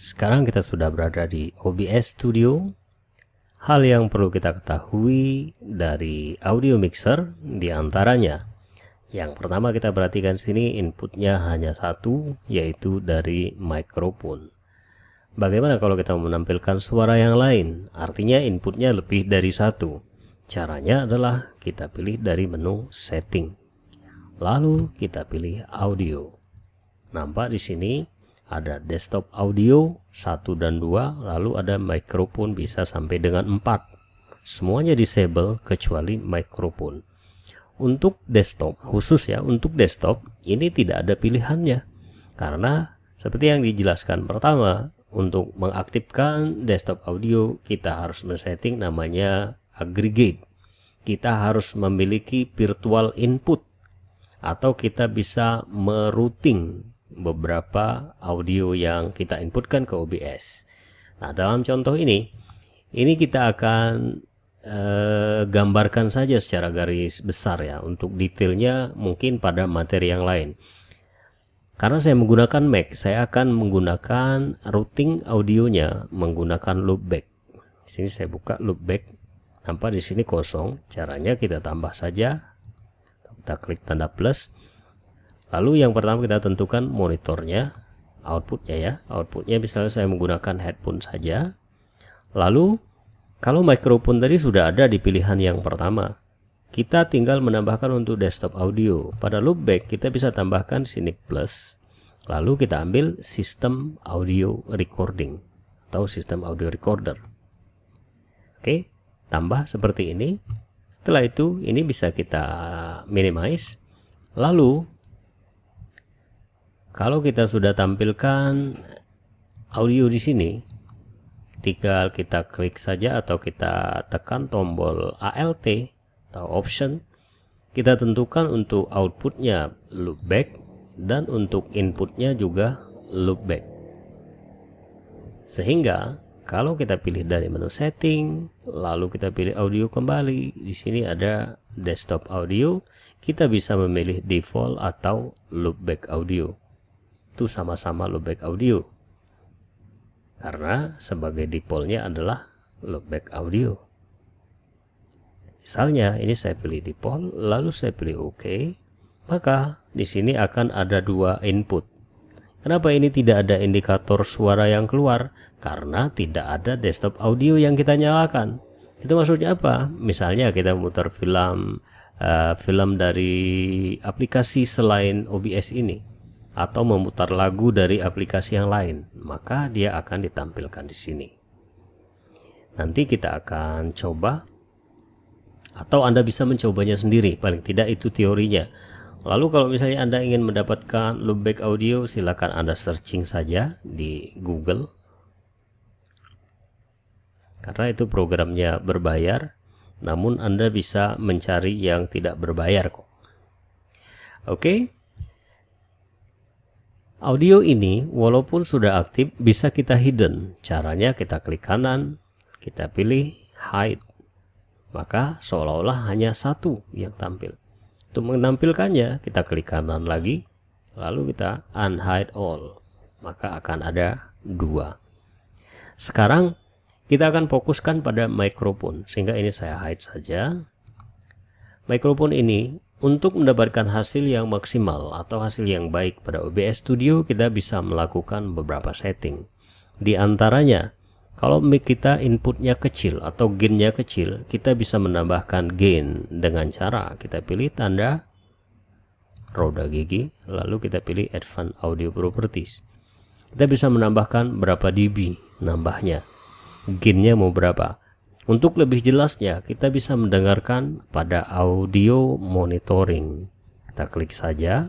Sekarang kita sudah berada di OBS Studio. Hal yang perlu kita ketahui dari audio mixer diantaranya. Yang pertama kita perhatikan sini inputnya hanya satu, yaitu dari microphone. Bagaimana kalau kita menampilkan suara yang lain? Artinya inputnya lebih dari satu. Caranya adalah kita pilih dari menu setting. Lalu kita pilih audio. Nampak di sini ada desktop audio 1 dan 2, lalu ada microphone bisa sampai dengan 4. Semuanya disable kecuali microphone. Untuk desktop, khusus ya, untuk desktop ini tidak ada pilihannya. Karena seperti yang dijelaskan pertama, untuk mengaktifkan desktop audio kita harus men-setting namanya aggregate. Kita harus memiliki virtual input atau kita bisa merouting beberapa audio yang kita inputkan ke OBS. Nah, dalam contoh ini, ini kita akan eh, gambarkan saja secara garis besar ya. Untuk detailnya mungkin pada materi yang lain. Karena saya menggunakan Mac, saya akan menggunakan routing audionya menggunakan loopback. Di sini saya buka loopback. Nampak di sini kosong. Caranya kita tambah saja. Kita klik tanda plus. Lalu yang pertama kita tentukan monitornya, outputnya ya. Outputnya misalnya saya menggunakan headphone saja. Lalu kalau microphone tadi sudah ada di pilihan yang pertama. Kita tinggal menambahkan untuk desktop audio. Pada loopback kita bisa tambahkan sini plus. Lalu kita ambil sistem audio recording atau sistem audio recorder. Oke, tambah seperti ini. Setelah itu ini bisa kita minimize. Lalu kalau kita sudah tampilkan audio di sini, tinggal kita klik saja atau kita tekan tombol ALT atau option. Kita tentukan untuk outputnya loopback dan untuk inputnya juga loopback. Sehingga kalau kita pilih dari menu setting, lalu kita pilih audio kembali, di sini ada desktop audio, kita bisa memilih default atau loopback audio itu sama-sama loopback audio. Karena sebagai dipolnya adalah loopback audio. Misalnya ini saya pilih dipol lalu saya pilih OK, maka di sini akan ada dua input. Kenapa ini tidak ada indikator suara yang keluar? Karena tidak ada desktop audio yang kita nyalakan. Itu maksudnya apa? Misalnya kita memutar film uh, film dari aplikasi selain OBS ini atau memutar lagu dari aplikasi yang lain, maka dia akan ditampilkan di sini. Nanti kita akan coba atau Anda bisa mencobanya sendiri, paling tidak itu teorinya. Lalu kalau misalnya Anda ingin mendapatkan loopback audio, silakan Anda searching saja di Google. Karena itu programnya berbayar, namun Anda bisa mencari yang tidak berbayar kok. Oke. Okay? Audio ini walaupun sudah aktif bisa kita hidden. Caranya kita klik kanan, kita pilih hide. Maka seolah-olah hanya satu yang tampil. Untuk menampilkannya kita klik kanan lagi, lalu kita unhide all. Maka akan ada dua. Sekarang kita akan fokuskan pada microphone sehingga ini saya hide saja. Mikrofon ini untuk mendapatkan hasil yang maksimal atau hasil yang baik pada OBS Studio, kita bisa melakukan beberapa setting. Di antaranya, kalau mic kita inputnya kecil atau gainnya kecil, kita bisa menambahkan gain dengan cara kita pilih tanda roda gigi, lalu kita pilih Advanced Audio Properties. Kita bisa menambahkan berapa dB nambahnya, gainnya mau berapa. Untuk lebih jelasnya, kita bisa mendengarkan pada audio monitoring. Kita klik saja.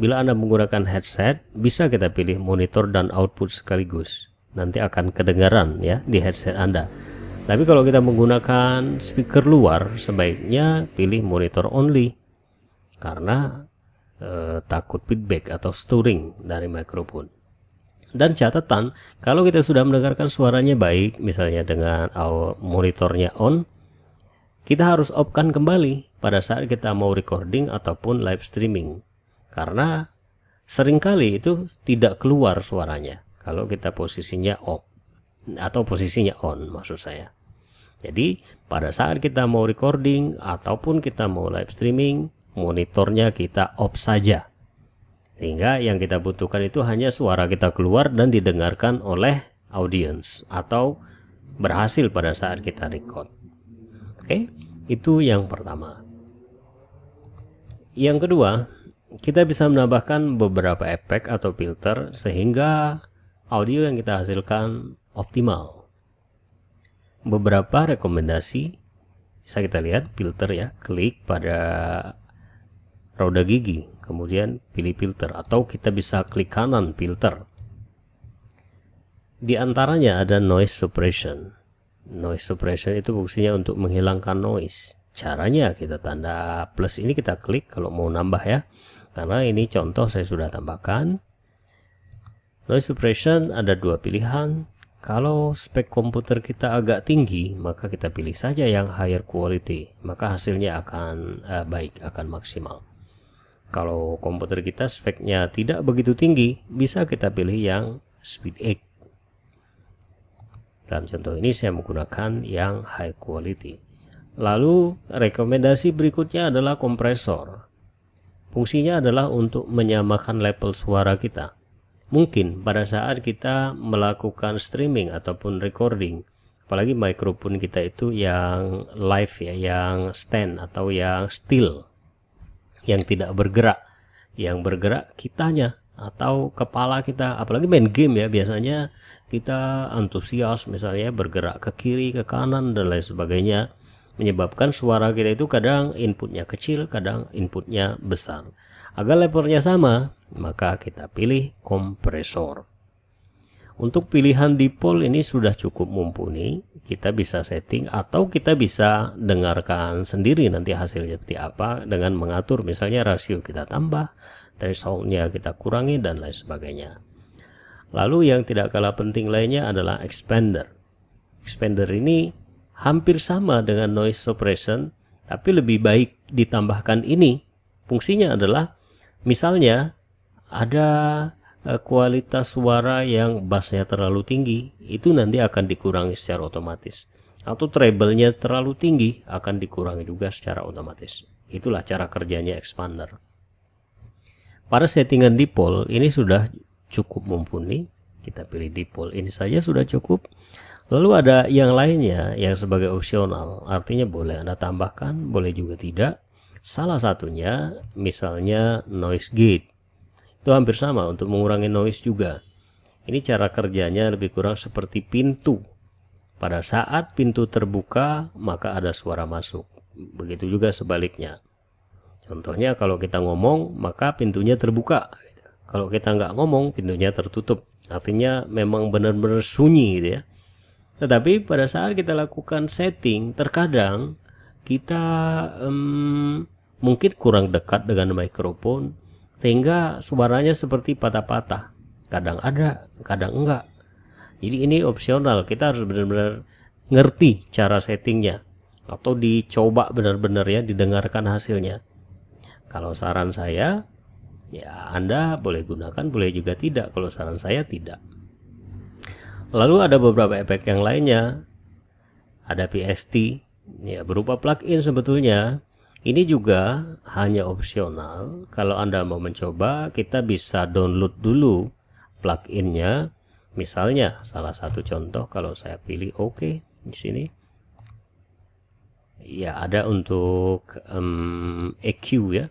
Bila Anda menggunakan headset, bisa kita pilih monitor dan output sekaligus. Nanti akan kedengaran ya di headset Anda. Tapi kalau kita menggunakan speaker luar, sebaiknya pilih monitor only. Karena eh, takut feedback atau stirring dari microphone dan catatan kalau kita sudah mendengarkan suaranya baik misalnya dengan monitornya on kita harus off kan kembali pada saat kita mau recording ataupun live streaming karena seringkali itu tidak keluar suaranya kalau kita posisinya off atau posisinya on maksud saya jadi pada saat kita mau recording ataupun kita mau live streaming monitornya kita off saja sehingga yang kita butuhkan itu hanya suara kita keluar dan didengarkan oleh audience atau berhasil pada saat kita record. Oke, okay? itu yang pertama. Yang kedua, kita bisa menambahkan beberapa efek atau filter sehingga audio yang kita hasilkan optimal. Beberapa rekomendasi bisa kita lihat filter ya, klik pada roda gigi kemudian pilih filter atau kita bisa klik kanan filter di antaranya ada noise suppression noise suppression itu fungsinya untuk menghilangkan noise caranya kita tanda plus ini kita klik kalau mau nambah ya karena ini contoh saya sudah tambahkan noise suppression ada dua pilihan kalau spek komputer kita agak tinggi, maka kita pilih saja yang higher quality, maka hasilnya akan eh, baik, akan maksimal. Kalau komputer kita speknya tidak begitu tinggi, bisa kita pilih yang Speed X. Dalam contoh ini saya menggunakan yang high quality. Lalu rekomendasi berikutnya adalah kompresor. Fungsinya adalah untuk menyamakan level suara kita. Mungkin pada saat kita melakukan streaming ataupun recording, apalagi mikrofon kita itu yang live ya, yang stand atau yang still yang tidak bergerak. Yang bergerak kitanya atau kepala kita, apalagi main game ya biasanya kita antusias misalnya bergerak ke kiri, ke kanan dan lain sebagainya menyebabkan suara kita itu kadang inputnya kecil, kadang inputnya besar. Agar levelnya sama, maka kita pilih kompresor. Untuk pilihan dipole ini sudah cukup mumpuni, kita bisa setting atau kita bisa dengarkan sendiri nanti hasilnya seperti apa dengan mengatur misalnya rasio kita tambah, thresholdnya kita kurangi dan lain sebagainya. Lalu yang tidak kalah penting lainnya adalah expander. Expander ini hampir sama dengan noise suppression, tapi lebih baik ditambahkan ini. Fungsinya adalah misalnya ada Eh, kualitas suara yang bassnya terlalu tinggi itu nanti akan dikurangi secara otomatis atau treble-nya terlalu tinggi akan dikurangi juga secara otomatis. Itulah cara kerjanya expander. Pada settingan dipole ini sudah cukup mumpuni. Kita pilih dipole ini saja sudah cukup. Lalu ada yang lainnya yang sebagai opsional, artinya boleh Anda tambahkan, boleh juga tidak. Salah satunya misalnya noise gate itu hampir sama untuk mengurangi noise juga ini cara kerjanya lebih kurang seperti pintu pada saat pintu terbuka maka ada suara masuk begitu juga sebaliknya contohnya kalau kita ngomong maka pintunya terbuka kalau kita nggak ngomong pintunya tertutup artinya memang benar-benar sunyi gitu ya tetapi pada saat kita lakukan setting terkadang kita um, mungkin kurang dekat dengan mikrofon sehingga suaranya seperti patah-patah kadang ada kadang enggak jadi ini opsional kita harus benar-benar ngerti cara settingnya atau dicoba benar-benar ya didengarkan hasilnya kalau saran saya ya Anda boleh gunakan boleh juga tidak kalau saran saya tidak lalu ada beberapa efek yang lainnya ada PST ya berupa plugin sebetulnya ini juga hanya opsional. Kalau Anda mau mencoba, kita bisa download dulu pluginnya. Misalnya, salah satu contoh kalau saya pilih OK di sini. Ya, ada untuk um, EQ ya.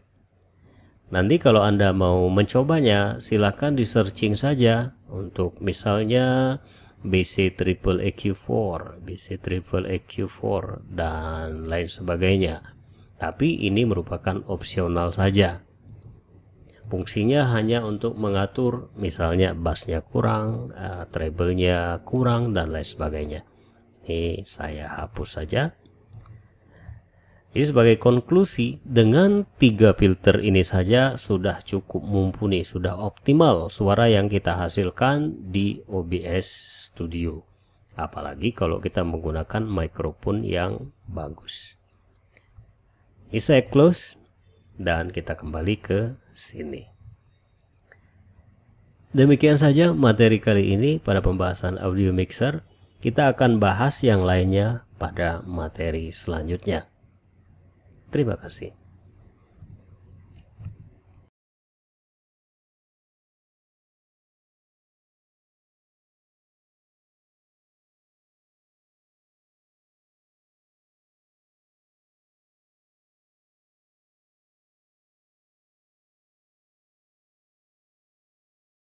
Nanti kalau Anda mau mencobanya, silakan di searching saja untuk misalnya BC Triple EQ4, BC Triple EQ4 dan lain sebagainya tapi ini merupakan opsional saja. Fungsinya hanya untuk mengatur misalnya bassnya kurang, uh, treble-nya kurang, dan lain sebagainya. Ini saya hapus saja. Jadi sebagai konklusi, dengan tiga filter ini saja sudah cukup mumpuni, sudah optimal suara yang kita hasilkan di OBS Studio. Apalagi kalau kita menggunakan mikrofon yang bagus ini ya close dan kita kembali ke sini demikian saja materi kali ini pada pembahasan audio mixer kita akan bahas yang lainnya pada materi selanjutnya terima kasih